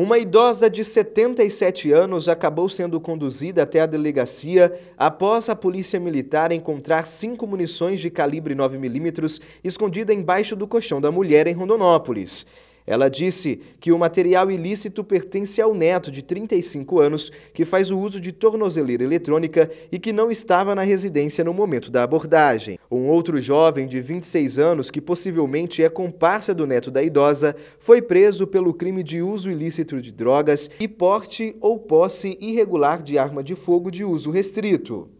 Uma idosa de 77 anos acabou sendo conduzida até a delegacia após a polícia militar encontrar cinco munições de calibre 9mm escondida embaixo do colchão da mulher em Rondonópolis. Ela disse que o material ilícito pertence ao neto de 35 anos que faz o uso de tornozeleira eletrônica e que não estava na residência no momento da abordagem. Um outro jovem de 26 anos, que possivelmente é comparsa do neto da idosa, foi preso pelo crime de uso ilícito de drogas e porte ou posse irregular de arma de fogo de uso restrito.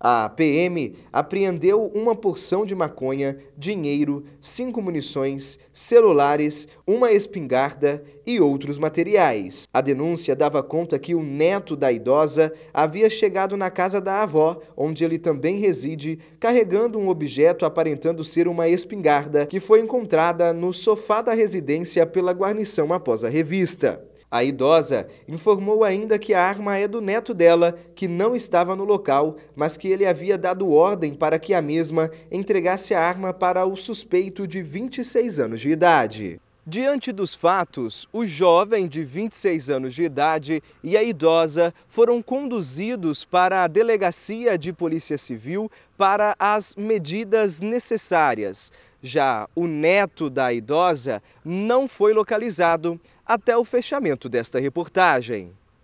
A PM apreendeu uma porção de maconha, dinheiro, cinco munições, celulares, uma espingarda e outros materiais. A denúncia dava conta que o neto da idosa havia chegado na casa da avó, onde ele também reside, carregando um objeto aparentando ser uma espingarda, que foi encontrada no sofá da residência pela guarnição após a revista. A idosa informou ainda que a arma é do neto dela, que não estava no local, mas que ele havia dado ordem para que a mesma entregasse a arma para o suspeito de 26 anos de idade. Diante dos fatos, o jovem de 26 anos de idade e a idosa foram conduzidos para a delegacia de Polícia Civil para as medidas necessárias. Já o neto da idosa não foi localizado, até o fechamento desta reportagem.